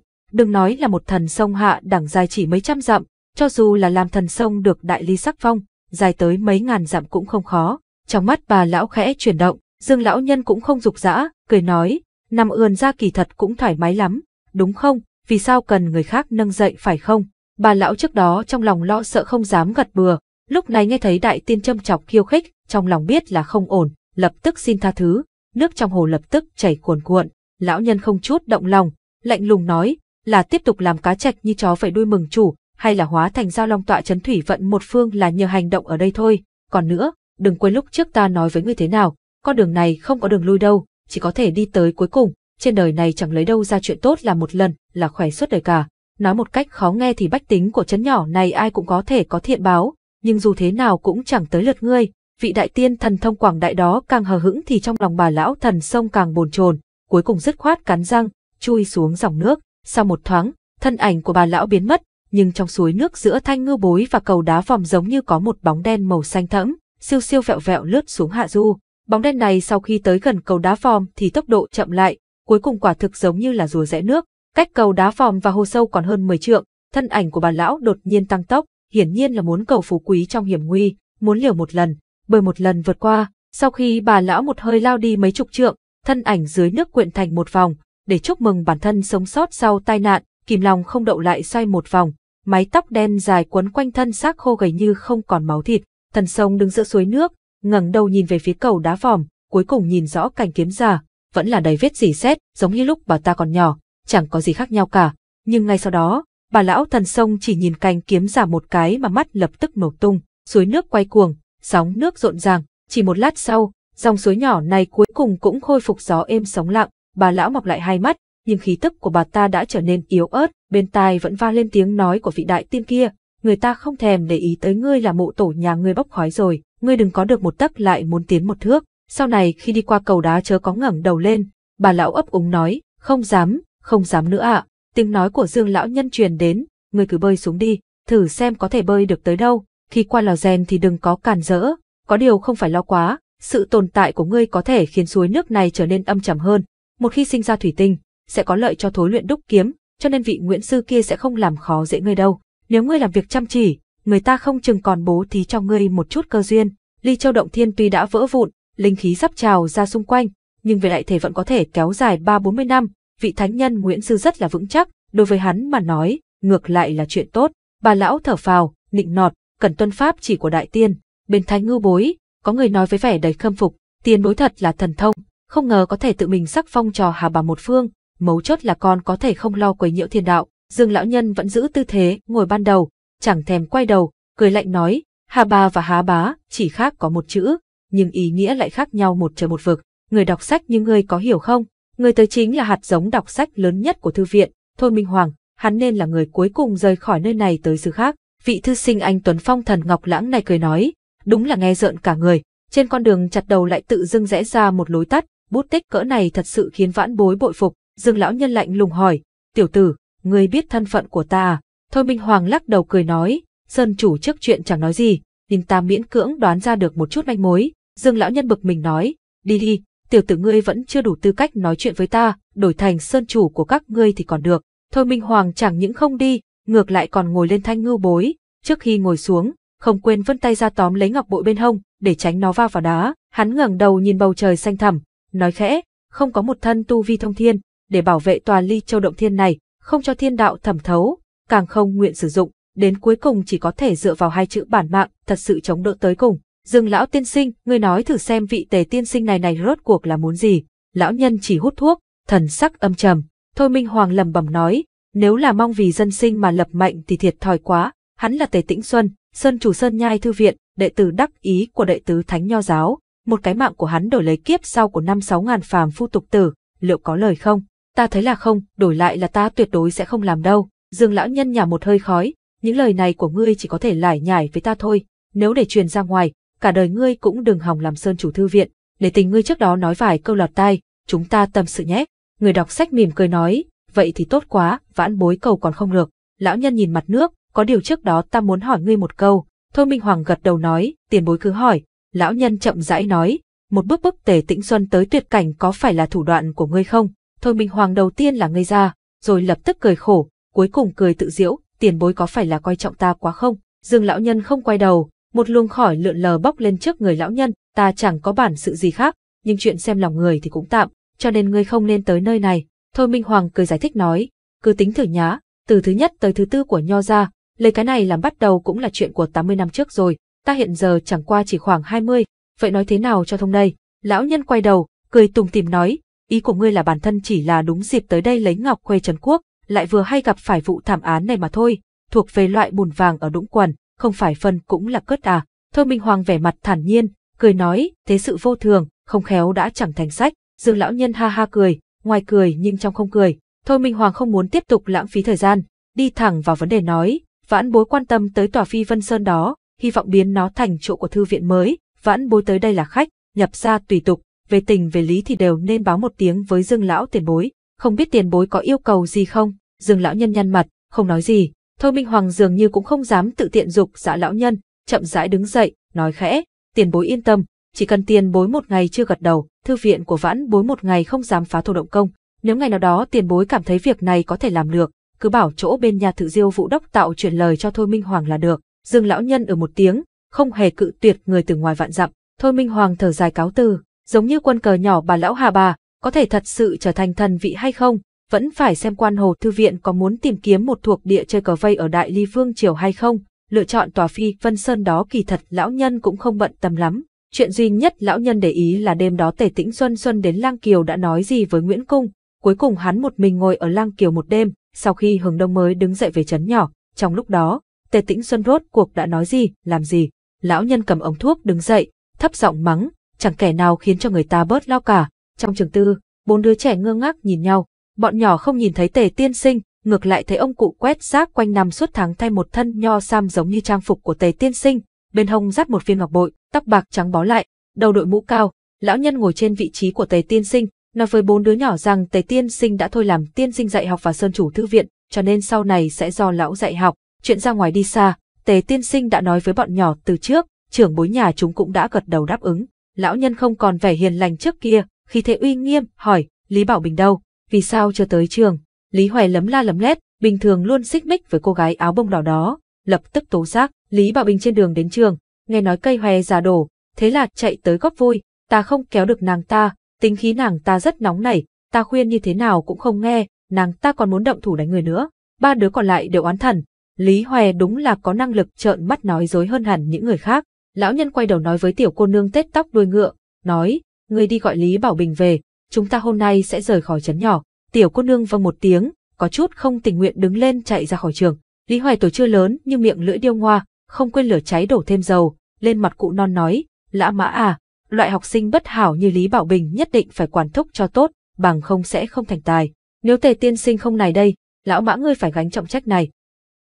đừng nói là một thần sông hạ đẳng dài chỉ mấy trăm dặm, cho dù là làm thần sông được đại ly sắc phong, dài tới mấy ngàn dặm cũng không khó. Trong mắt bà lão khẽ chuyển động, Dương lão nhân cũng không dục dã, cười nói, nằm ườn ra kỳ thật cũng thoải mái lắm, đúng không, vì sao cần người khác nâng dậy phải không? Bà lão trước đó trong lòng lo sợ không dám gật bừa, lúc này nghe thấy đại tiên châm chọc khiêu khích, trong lòng biết là không ổn, lập tức xin tha thứ, nước trong hồ lập tức chảy cuồn cuộn, lão nhân không chút động lòng, lạnh lùng nói, là tiếp tục làm cá trạch như chó phải đuôi mừng chủ, hay là hóa thành giao long tọa chấn thủy vận một phương là nhờ hành động ở đây thôi, còn nữa, đừng quên lúc trước ta nói với ngươi thế nào, con đường này không có đường lui đâu, chỉ có thể đi tới cuối cùng, trên đời này chẳng lấy đâu ra chuyện tốt là một lần, là khỏe suốt đời cả. Nói một cách khó nghe thì bách tính của chấn nhỏ này ai cũng có thể có thiện báo, nhưng dù thế nào cũng chẳng tới lượt ngươi, vị đại tiên thần thông quảng đại đó càng hờ hững thì trong lòng bà lão thần sông càng bồn chồn, cuối cùng dứt khoát cắn răng, chui xuống dòng nước. Sau một thoáng, thân ảnh của bà lão biến mất, nhưng trong suối nước giữa thanh ngư bối và cầu đá vòm giống như có một bóng đen màu xanh thẫm, siêu siêu vẹo vẹo lướt xuống hạ du. Bóng đen này sau khi tới gần cầu đá vòm thì tốc độ chậm lại, cuối cùng quả thực giống như là rùa rẽ nước, cách cầu đá vòm và hồ sâu còn hơn 10 trượng, thân ảnh của bà lão đột nhiên tăng tốc, hiển nhiên là muốn cầu phú quý trong hiểm nguy, muốn liều một lần bởi một lần vượt qua, sau khi bà lão một hơi lao đi mấy chục trượng, thân ảnh dưới nước quyện thành một vòng, để chúc mừng bản thân sống sót sau tai nạn, kìm lòng không đậu lại xoay một vòng, mái tóc đen dài quấn quanh thân xác khô gầy như không còn máu thịt, thần sông đứng giữa suối nước, ngẩng đầu nhìn về phía cầu đá vòm, cuối cùng nhìn rõ cảnh kiếm giả, vẫn là đầy vết rỉ xét giống như lúc bà ta còn nhỏ, chẳng có gì khác nhau cả, nhưng ngay sau đó, bà lão thần sông chỉ nhìn cành kiếm giả một cái mà mắt lập tức nổ tung, suối nước quay cuồng, sóng nước rộn ràng, chỉ một lát sau, dòng suối nhỏ này cuối cùng cũng khôi phục gió êm sóng lặng, bà lão mọc lại hai mắt, nhưng khí tức của bà ta đã trở nên yếu ớt, bên tai vẫn va lên tiếng nói của vị đại tiên kia, người ta không thèm để ý tới ngươi là mộ tổ nhà ngươi bốc khói rồi, ngươi đừng có được một tấc lại muốn tiến một thước, sau này khi đi qua cầu đá chớ có ngẩng đầu lên, bà lão ấp úng nói, không dám, không dám nữa ạ, tiếng nói của Dương lão nhân truyền đến, ngươi cứ bơi xuống đi, thử xem có thể bơi được tới đâu, khi qua lò rèn thì đừng có càn rỡ, có điều không phải lo quá, sự tồn tại của ngươi có thể khiến suối nước này trở nên âm trầm hơn. Một khi sinh ra thủy tinh, sẽ có lợi cho thối luyện đúc kiếm, cho nên vị Nguyễn sư kia sẽ không làm khó dễ ngươi đâu. Nếu ngươi làm việc chăm chỉ, người ta không chừng còn bố thí cho ngươi một chút cơ duyên. Ly Châu động thiên tuy đã vỡ vụn, linh khí sắp trào ra xung quanh, nhưng về đại thể vẫn có thể kéo dài 3-40 năm, vị thánh nhân Nguyễn sư rất là vững chắc, đối với hắn mà nói, ngược lại là chuyện tốt. Bà lão thở phào, nịnh nọt, cần tuân pháp chỉ của đại tiên. Bên thái ngư bối, có người nói với vẻ đầy khâm phục, tiên bối thật là thần thông, không ngờ có thể tự mình sắc phong trò hà bà một phương, mấu chốt là con có thể không lo quấy nhiễu thiên đạo. Dương lão nhân vẫn giữ tư thế ngồi ban đầu, chẳng thèm quay đầu, cười lạnh nói, hà bà và há bá chỉ khác có một chữ, nhưng ý nghĩa lại khác nhau một trời một vực. Người đọc sách như ngươi có hiểu không? Người tới chính là hạt giống đọc sách lớn nhất của thư viện, Thôi Minh Hoàng, hắn nên là người cuối cùng rời khỏi nơi này tới xứ khác vị thư sinh anh Tuấn Phong thần Ngọc Lãng này cười nói, đúng là nghe rợn cả người, trên con đường chặt đầu lại tự dưng rẽ ra một lối tắt, bút tích cỡ này thật sự khiến vãn bối bội phục, dương lão nhân lạnh lùng hỏi, tiểu tử, ngươi biết thân phận của ta à? Thôi Minh Hoàng lắc đầu cười nói, sơn chủ trước chuyện chẳng nói gì, nhìn ta miễn cưỡng đoán ra được một chút manh mối, dương lão nhân bực mình nói, đi đi, tiểu tử ngươi vẫn chưa đủ tư cách nói chuyện với ta, đổi thành sơn chủ của các ngươi thì còn được. Thôi Minh Hoàng chẳng những không đi, ngược lại còn ngồi lên thanh ngưu bối, trước khi ngồi xuống, không quên vươn tay ra tóm lấy ngọc bội bên hông, để tránh nó va vào đá, hắn ngẩng đầu nhìn bầu trời xanh thẳm, nói khẽ, không có một thân tu vi thông thiên, để bảo vệ tòa ly châu động thiên này, không cho thiên đạo thẩm thấu, càng không nguyện sử dụng, đến cuối cùng chỉ có thể dựa vào hai chữ bản mạng, thật sự chống đỡ tới cùng. Dương lão tiên sinh, ngươi nói thử xem vị tề tiên sinh này này rốt cuộc là muốn gì? Lão nhân chỉ hút thuốc, thần sắc âm trầm, Thôi Minh Hoàng lẩm bẩm nói, nếu là mong vì dân sinh mà lập mệnh thì thiệt thòi quá, hắn là Tề Tĩnh Xuân, Sơn chủ Sơn Nhai Thư Viện, đệ tử đắc ý của đệ tứ Thánh Nho Giáo, một cái mạng của hắn đổi lấy kiếp sau của năm sáu ngàn phàm phu tục tử, liệu có lời không? Ta thấy là không, đổi lại là ta tuyệt đối sẽ không làm đâu. Dương lão nhân nhả một hơi khói, những lời này của ngươi chỉ có thể lải nhải với ta thôi, nếu để truyền ra ngoài, cả đời ngươi cũng đừng hòng làm sơn chủ thư viện, để tình ngươi trước đó nói vài câu lọt tai, chúng ta tâm sự nhé. Người đọc sách mỉm cười nói, vậy thì tốt quá, vãn bối cầu còn không được. Lão nhân nhìn mặt nước, có điều trước đó ta muốn hỏi ngươi một câu. Thôi Minh Hoàng gật đầu nói, tiền bối cứ hỏi. Lão nhân chậm rãi nói, một bước bước tề tĩnh xuân tới tuyệt cảnh có phải là thủ đoạn của ngươi không? Thôi Minh Hoàng đầu tiên là ngây ra, rồi lập tức cười khổ, cuối cùng cười tự diễu, tiền bối có phải là coi trọng ta quá không? Dương lão nhân không quay đầu, một luồng khỏi lượn lờ bốc lên trước người lão nhân, ta chẳng có bản sự gì khác, nhưng chuyện xem lòng người thì cũng tạm, cho nên ngươi không nên tới nơi này, Thôi Minh Hoàng cười giải thích nói, cứ tính thử nhá, từ thứ nhất tới thứ tư của Nho ra, lấy cái này làm bắt đầu cũng là chuyện của 80 năm trước rồi, ta hiện giờ chẳng qua chỉ khoảng 20, vậy nói thế nào cho thông đây? Lão nhân quay đầu, cười tùng tìm nói, ý của ngươi là bản thân chỉ là đúng dịp tới đây lấy ngọc khuê Trần Quốc, lại vừa hay gặp phải vụ thảm án này mà thôi, thuộc về loại bùn vàng ở đũng quần, không phải phân cũng là cất à. Thôi Minh Hoàng vẻ mặt thản nhiên, cười nói, thế sự vô thường, không khéo đã chẳng thành sách, Dương lão nhân ha ha cười, ngoài cười nhưng trong không cười. Thôi Minh Hoàng không muốn tiếp tục lãng phí thời gian, đi thẳng vào vấn đề nói, vãn bối quan tâm tới tòa phi Vân Sơn đó, hy vọng biến nó thành chỗ của thư viện mới, vãn bối tới đây là khách, nhập ra tùy tục, về tình về lý thì đều nên báo một tiếng với Dương lão tiền bối, không biết tiền bối có yêu cầu gì không? Dương lão nhân nhăn mặt, không nói gì. Thôi Minh Hoàng dường như cũng không dám tự tiện dục dạ lão nhân, chậm rãi đứng dậy, nói khẽ, tiền bối yên tâm, chỉ cần tiền bối một ngày chưa gật đầu, thư viện của vãn bối một ngày không dám phá thổ động công. Nếu ngày nào đó tiền bối cảm thấy việc này có thể làm được, cứ bảo chỗ bên nhà thự diêu vũ đốc tạo chuyển lời cho Thôi Minh Hoàng là được. Dương lão nhân ở ừ một tiếng, không hề cự tuyệt người từ ngoài vạn dặm. Thôi Minh Hoàng thở dài cáo từ, giống như quân cờ nhỏ bà lão Hà bà, có thể thật sự trở thành thần vị hay không, vẫn phải xem quan hồ thư viện có muốn tìm kiếm một thuộc địa chơi cờ vây ở Đại Ly Vương Triều hay không, lựa chọn tòa phi Vân Sơn đó kỳ thật lão nhân cũng không bận tâm lắm, Chuyện duy nhất lão nhân để ý là đêm đó Tề Tĩnh Xuân Xuân đến Lang Kiều đã nói gì với Nguyễn Cung, cuối cùng hắn một mình ngồi ở Lang Kiều một đêm, sau khi Hừng Đông mới đứng dậy về trấn nhỏ, trong lúc đó, Tề Tĩnh Xuân rốt cuộc đã nói gì, làm gì. Lão nhân cầm ống thuốc đứng dậy, thấp giọng mắng, chẳng kẻ nào khiến cho người ta bớt lo cả. Trong trường tư, bốn đứa trẻ ngơ ngác nhìn nhau, bọn nhỏ không nhìn thấy Tề tiên sinh, ngược lại thấy ông cụ quét rác quanh năm suốt tháng thay một thân nho sam giống như trang phục của Tề tiên sinh, bên hông dắt một viên ngọc bội, tóc bạc trắng bó lại, đầu đội mũ cao, lão nhân ngồi trên vị trí của Tề Tiên Sinh, nói với bốn đứa nhỏ rằng Tề Tiên Sinh đã thôi làm tiên sinh dạy học và sơn chủ thư viện, cho nên sau này sẽ do lão dạy học, chuyện ra ngoài đi xa, Tề Tiên Sinh đã nói với bọn nhỏ từ trước, trưởng bối nhà chúng cũng đã gật đầu đáp ứng. Lão nhân không còn vẻ hiền lành trước kia, khi thế uy nghiêm, hỏi, Lý Bảo Bình đâu, vì sao chưa tới trường? Lý Hoài lấm la lấm lét, bình thường luôn xích mích với cô gái áo bông đỏ đó, lập tức tố giác, Lý Bảo Bình trên đường đến trường, nghe nói cây hoè già đổ, thế là chạy tới góp vui, ta không kéo được nàng ta, tính khí nàng ta rất nóng nảy, ta khuyên như thế nào cũng không nghe, nàng ta còn muốn động thủ đánh người nữa. Ba đứa còn lại đều oán thần, Lý Hoè đúng là có năng lực trợn mắt nói dối hơn hẳn những người khác. Lão nhân quay đầu nói với tiểu cô nương tết tóc đuôi ngựa, nói, người đi gọi Lý Bảo Bình về, chúng ta hôm nay sẽ rời khỏi trấn nhỏ. Tiểu cô nương vâng một tiếng, có chút không tình nguyện đứng lên chạy ra khỏi trường. Lý Hoài tuổi chưa lớn nhưng miệng lưỡi điêu ngoa, không quên lửa cháy đổ thêm dầu, lên mặt cụ non nói, lã mã à, loại học sinh bất hảo như Lý Bảo Bình nhất định phải quản thúc cho tốt, bằng không sẽ không thành tài. Nếu tề tiên sinh không này đây, lão mã ngươi phải gánh trọng trách này.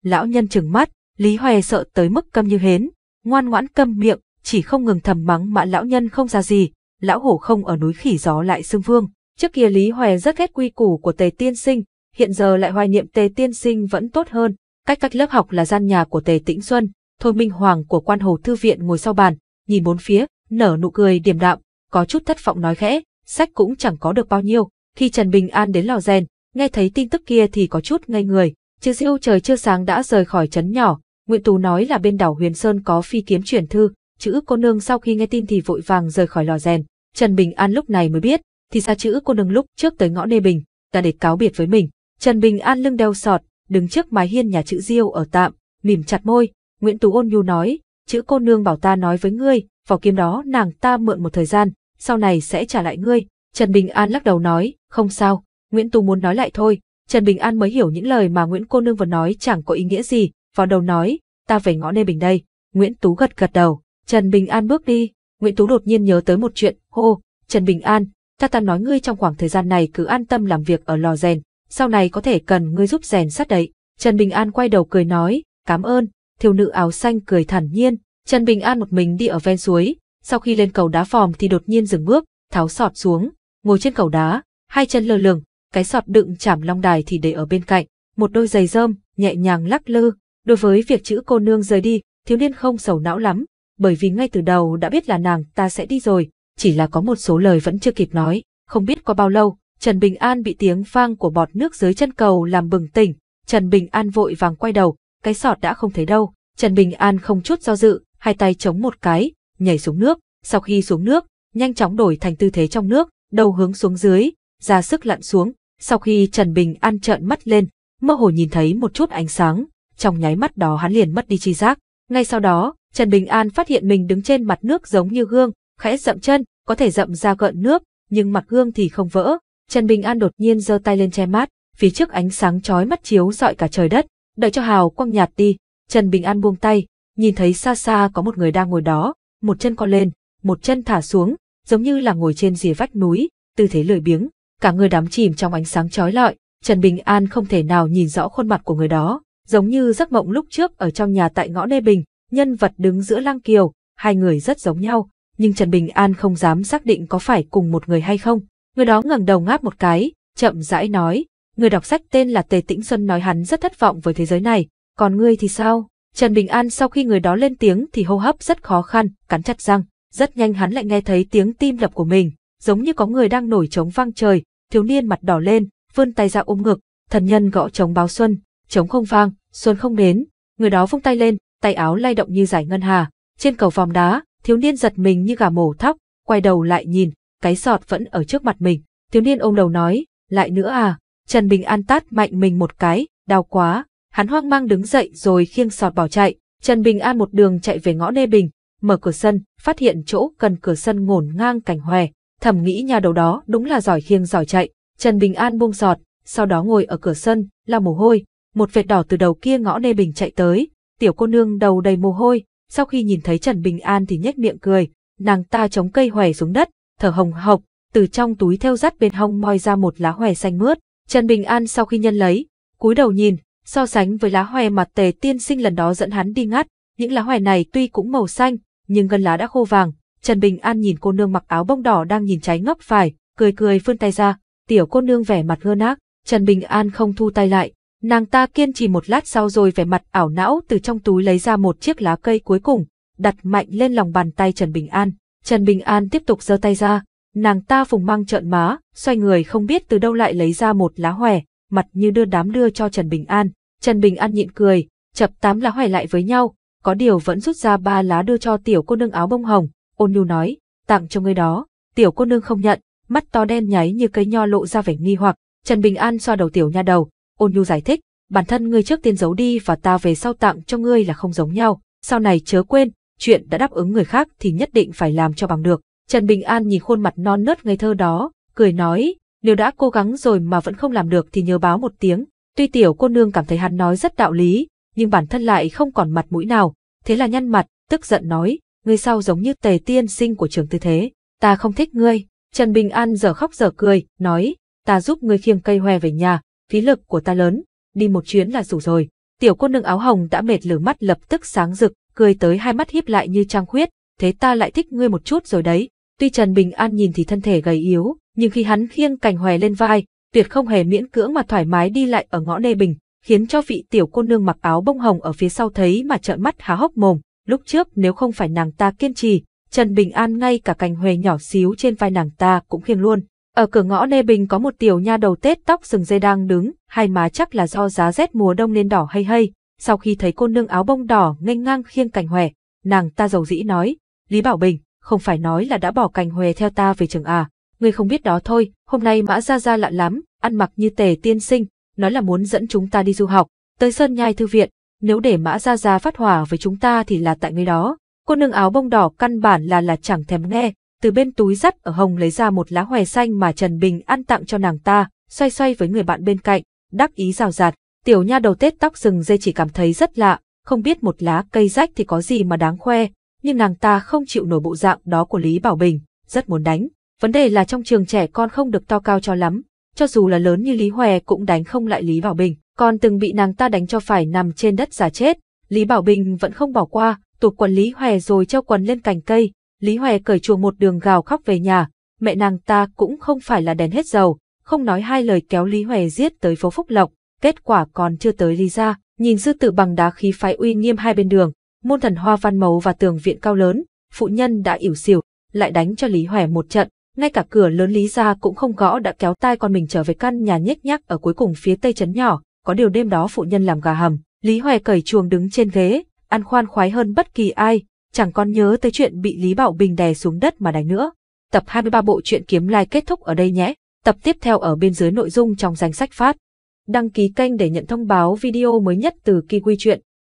Lão nhân trừng mắt, Lý Hoè sợ tới mức câm như hến, ngoan ngoãn câm miệng, chỉ không ngừng thầm mắng mã lão nhân không ra gì, lão hổ không ở núi khỉ gió lại xương vương. Trước kia Lý Hoè rất ghét quy củ của tề tiên sinh, hiện giờ lại hoài niệm tề tiên sinh vẫn tốt hơn. Cách cách lớp học là gian nhà của tề tĩnh xuân, Thôi Minh Hoàng của quan hồ thư viện ngồi sau bàn, nhìn bốn phía, nở nụ cười điềm đạm, có chút thất vọng nói khẽ, sách cũng chẳng có được bao nhiêu. Khi Trần Bình An đến lò rèn, nghe thấy tin tức kia thì có chút ngây người, chứ diêu trời chưa sáng đã rời khỏi trấn nhỏ. Nguyễn Tú nói là bên đảo Huyền Sơn có phi kiếm chuyển thư, chữ cô nương sau khi nghe tin thì vội vàng rời khỏi lò rèn. Trần Bình An lúc này mới biết, thì ra chữ cô nương lúc trước tới ngõ Nê Bình, đã để cáo biệt với mình. Trần Bình An lưng đeo sọt, đứng trước mái hiên nhà chữ Diêu ở tạm, mỉm chặt môi, Nguyễn Tú ôn nhu nói, chữ cô nương bảo ta nói với ngươi, vỏ kiếm đó nàng ta mượn một thời gian, sau này sẽ trả lại ngươi. Trần Bình An lắc đầu nói, không sao, Nguyễn Tú muốn nói lại thôi. Trần Bình An mới hiểu những lời mà Nguyễn cô nương vừa nói chẳng có ý nghĩa gì, vào đầu nói, ta về ngõ Nê Bình đây. Nguyễn Tú gật gật đầu, Trần Bình An bước đi, Nguyễn Tú đột nhiên nhớ tới một chuyện, hô, Trần Bình An, ta ta nói ngươi trong khoảng thời gian này cứ an tâm làm việc ở lò rèn, sau này có thể cần ngươi giúp rèn sắt đấy. Trần Bình An quay đầu cười nói, cảm ơn, thiếu nữ áo xanh cười thản nhiên, Trần Bình An một mình đi ở ven suối, sau khi lên cầu đá vòm thì đột nhiên dừng bước, tháo sọt xuống, ngồi trên cầu đá, hai chân lơ lửng, cái sọt đựng chảm long đài thì để ở bên cạnh, một đôi giày rơm, nhẹ nhàng lắc lư, đối với việc chữ cô nương rời đi, thiếu niên không sầu não lắm, bởi vì ngay từ đầu đã biết là nàng ta sẽ đi rồi, chỉ là có một số lời vẫn chưa kịp nói, không biết qua bao lâu, Trần Bình An bị tiếng vang của bọt nước dưới chân cầu làm bừng tỉnh, Trần Bình An vội vàng quay đầu, cái sọt đã không thấy đâu. Trần Bình An không chút do dự, hai tay chống một cái, nhảy xuống nước. Sau khi xuống nước, nhanh chóng đổi thành tư thế trong nước, đầu hướng xuống dưới, ra sức lặn xuống. Sau khi Trần Bình An trợn mắt lên, mơ hồ nhìn thấy một chút ánh sáng, trong nháy mắt đó hắn liền mất đi chi giác. Ngay sau đó, Trần Bình An phát hiện mình đứng trên mặt nước giống như gương, khẽ dậm chân, có thể dậm ra gợn nước, nhưng mặt gương thì không vỡ. Trần Bình An đột nhiên giơ tay lên che mắt, phía trước ánh sáng chói mắt chiếu rọi cả trời đất, Đợi cho hào quang nhạt đi, Trần Bình An buông tay, nhìn thấy xa xa có một người đang ngồi đó, một chân co lên, một chân thả xuống, giống như là ngồi trên rìa vách núi, tư thế lười biếng, cả người đắm chìm trong ánh sáng chói lọi, Trần Bình An không thể nào nhìn rõ khuôn mặt của người đó, giống như giấc mộng lúc trước ở trong nhà tại ngõ Nê Bình, nhân vật đứng giữa Lăng Kiều, hai người rất giống nhau, nhưng Trần Bình An không dám xác định có phải cùng một người hay không. Người đó ngẩng đầu ngáp một cái, chậm rãi nói, Người đọc sách tên là Tề Tĩnh Xuân nói hắn rất thất vọng với thế giới này, còn ngươi thì sao? Trần Bình An sau khi người đó lên tiếng thì hô hấp rất khó khăn, cắn chặt răng, rất nhanh hắn lại nghe thấy tiếng tim đập của mình, giống như có người đang nổi trống vang trời, thiếu niên mặt đỏ lên, vươn tay ra ôm ngực, thần nhân gõ trống báo xuân, trống không vang, xuân không đến, người đó vung tay lên, tay áo lay động như giải ngân hà, trên cầu vòng đá, thiếu niên giật mình như gà mổ thóc, quay đầu lại nhìn, cái sọt vẫn ở trước mặt mình, thiếu niên ôm đầu nói, lại nữa à, Trần Bình An tát mạnh mình một cái, đau quá, hắn hoang mang đứng dậy rồi khiêng sọt bỏ chạy. Trần Bình An một đường chạy về ngõ Nê Bình, mở cửa sân, phát hiện chỗ gần cửa sân ngổn ngang cảnh hòe, thầm nghĩ nhà đầu đó đúng là giỏi khiêng giỏi chạy. Trần Bình An buông sọt, sau đó ngồi ở cửa sân, la mồ hôi, một vệt đỏ từ đầu kia ngõ Nê Bình chạy tới, tiểu cô nương đầu đầy mồ hôi, sau khi nhìn thấy Trần Bình An thì nhếch miệng cười, nàng ta chống cây hòe xuống đất, thở hồng hộc, từ trong túi theo dắt bên hông moi ra một lá hòe xanh mướt, Trần Bình An sau khi nhân lấy, cúi đầu nhìn, so sánh với lá hoè mà tề tiên sinh lần đó dẫn hắn đi ngắt, những lá hoè này tuy cũng màu xanh, nhưng gần lá đã khô vàng. Trần Bình An nhìn cô nương mặc áo bông đỏ đang nhìn trái ngóc phải, cười cười vươn tay ra, tiểu cô nương vẻ mặt ngơ ngác, Trần Bình An không thu tay lại, nàng ta kiên trì một lát sau rồi vẻ mặt ảo não từ trong túi lấy ra một chiếc lá cây cuối cùng, đặt mạnh lên lòng bàn tay Trần Bình An. Trần Bình An tiếp tục giơ tay ra, Nàng ta phùng mang trợn má, xoay người không biết từ đâu lại lấy ra một lá hoè mặt như đưa đám đưa cho Trần Bình An. Trần Bình An nhịn cười, chập tám lá hoè lại với nhau, có điều vẫn rút ra ba lá đưa cho tiểu cô nương áo bông hồng, ôn nhu nói, tặng cho người đó. Tiểu cô nương không nhận, mắt to đen nháy như cây nho lộ ra vẻ nghi hoặc, Trần Bình An xoa đầu tiểu nha đầu, ôn nhu giải thích, bản thân ngươi trước tiên giấu đi và ta về sau tặng cho ngươi là không giống nhau, sau này chớ quên, chuyện đã đáp ứng người khác thì nhất định phải làm cho bằng được. Trần Bình An nhìn khuôn mặt non nớt ngây thơ đó, cười nói, nếu đã cố gắng rồi mà vẫn không làm được thì nhớ báo một tiếng. Tuy tiểu cô nương cảm thấy hắn nói rất đạo lý, nhưng bản thân lại không còn mặt mũi nào, thế là nhăn mặt, tức giận nói, ngươi sau giống như tề tiên sinh của trường tư thế, ta không thích ngươi. Trần Bình An giờ khóc giờ cười, nói, ta giúp ngươi khiêng cây hoè về nhà, phí lực của ta lớn, đi một chuyến là đủ rồi. Tiểu cô nương áo hồng đã mệt lử mắt lập tức sáng rực, cười tới hai mắt híp lại như trăng khuyết, thế ta lại thích ngươi một chút rồi đấy, Tuy Trần Bình An nhìn thì thân thể gầy yếu, nhưng khi hắn khiêng cành hòe lên vai, tuyệt không hề miễn cưỡng mà thoải mái đi lại ở ngõ nê bình, khiến cho vị tiểu cô nương mặc áo bông hồng ở phía sau thấy mà trợn mắt há hốc mồm. Lúc trước nếu không phải nàng ta kiên trì, Trần Bình An ngay cả cành hòe nhỏ xíu trên vai nàng ta cũng khiêng luôn. Ở cửa ngõ Nê Bình có một tiểu nha đầu tết tóc sừng dây đang đứng, hai má chắc là do giá rét mùa đông nên đỏ hay hay. Sau khi thấy cô nương áo bông đỏ nghênh ngang khiêng cành hòe, nàng ta giàu dĩ nói, Lý Bảo Bình, không phải nói là đã bỏ cành hòe theo ta về trường à. Ngươi không biết đó thôi, hôm nay mã ra ra lạ lắm, ăn mặc như tề tiên sinh, nói là muốn dẫn chúng ta đi du học, tới Sơn Nhai Thư Viện, nếu để mã ra ra phát hỏa với chúng ta thì là tại người đó. Cô nương áo bông đỏ căn bản là là chẳng thèm nghe, từ bên túi dắt ở hồng lấy ra một lá hòe xanh mà Trần Bình ăn tặng cho nàng ta, xoay xoay với người bạn bên cạnh, đắc ý rào rạt, tiểu nha đầu tết tóc rừng dây chỉ cảm thấy rất lạ, không biết một lá cây rách thì có gì mà đáng khoe, nhưng nàng ta không chịu nổi bộ dạng đó của Lý Bảo Bình, rất muốn đánh. Vấn đề là trong trường trẻ con không được to cao cho lắm, cho dù là lớn như Lý Hòe cũng đánh không lại Lý Bảo Bình, còn từng bị nàng ta đánh cho phải nằm trên đất giả chết. Lý Bảo Bình vẫn không bỏ qua, tụt quần Lý Hòe rồi treo quần lên cành cây. Lý Hòe cởi chuồng một đường gào khóc về nhà, mẹ nàng ta cũng không phải là đèn hết dầu, không nói hai lời kéo Lý Hòe giết tới phố Phúc Lộc, kết quả còn chưa tới Lý ra, nhìn sư tử bằng đá khí phái uy nghiêm hai bên đường, môn thần hoa văn màu và tường viện cao lớn, phụ nhân đã ỉu xỉu, lại đánh cho Lý Hòe một trận, ngay cả cửa lớn Lý gia cũng không gõ đã kéo tai con mình trở về căn nhà nhếch nhác ở cuối cùng phía tây trấn nhỏ, có điều đêm đó phụ nhân làm gà hầm, Lý Hòe cởi chuồng đứng trên ghế, ăn khoan khoái hơn bất kỳ ai, chẳng còn nhớ tới chuyện bị Lý Bảo Bình đè xuống đất mà đánh nữa. Tập 23 bộ truyện kiếm lai like kết thúc ở đây nhé. Tập tiếp theo ở bên dưới nội dung trong danh sách phát. Đăng ký kênh để nhận thông báo video mới nhất từ Kiwi Truyện.